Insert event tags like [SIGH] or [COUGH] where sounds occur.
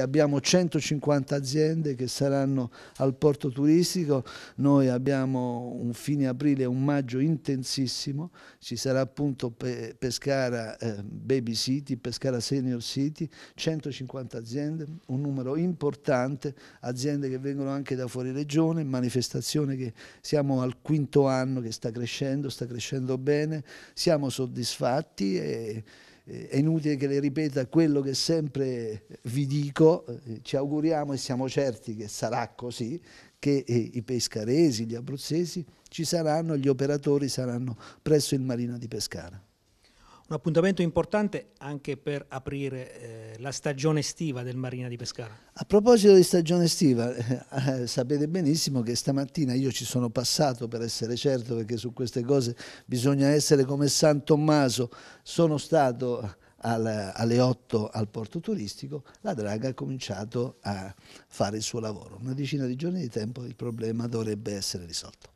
abbiamo 150 aziende che saranno al porto turistico, noi abbiamo un fine aprile e un maggio intensissimo, ci sarà appunto Pescara eh, Baby City, Pescara Senior City, 150 aziende, un numero importante, aziende che vengono anche da fuori regione, manifestazione che siamo al quinto anno che sta crescendo, sta crescendo bene, siamo soddisfatti e eh, è inutile che le ripeta quello che sempre eh, vi dico, eh, ci auguriamo e siamo certi che sarà così, che i pescaresi, gli abruzzesi ci saranno, gli operatori saranno presso il Marina di Pescara. Un appuntamento importante anche per aprire eh, la stagione estiva del Marina di Pescara. A proposito di stagione estiva, [LAUGHS] eh, sapete benissimo che stamattina io ci sono passato per essere certo perché su queste cose bisogna essere come San Tommaso. Sono stato alle 8 al porto turistico, la draga ha cominciato a fare il suo lavoro. Una decina di giorni di tempo il problema dovrebbe essere risolto.